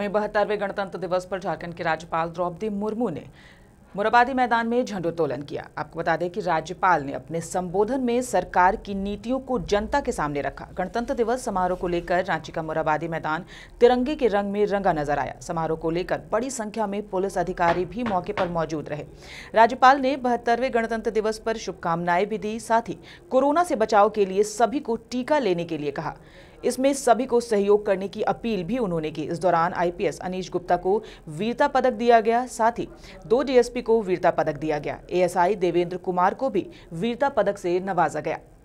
वहीं बहत्तरवें गणतंत्र दिवस पर झारखंड के राज्यपाल द्रौपदी मुर्मू ने मुराबादी मैदान में झंडोत्तोलन किया आपको बता दें कि राज्यपाल ने अपने संबोधन में सरकार की नीतियों को जनता के सामने रखा गणतंत्र दिवस समारोह को लेकर रांची का मुराबादी मैदान तिरंगे के रंग में रंगा नजर आया समारोह को लेकर बड़ी संख्या में पुलिस अधिकारी भी मौके पर मौजूद रहे राज्यपाल ने बहत्तरवे गणतंत्र दिवस पर शुभकामनाएं भी दी साथ ही कोरोना से बचाव के लिए सभी को टीका लेने के लिए कहा इसमें सभी को सहयोग करने की अपील भी उन्होंने की इस दौरान आईपीएस अनिश गुप्ता को वीरता पदक दिया गया साथ ही दो डीएसपी को वीरता पदक दिया गया एएसआई देवेंद्र कुमार को भी वीरता पदक से नवाजा गया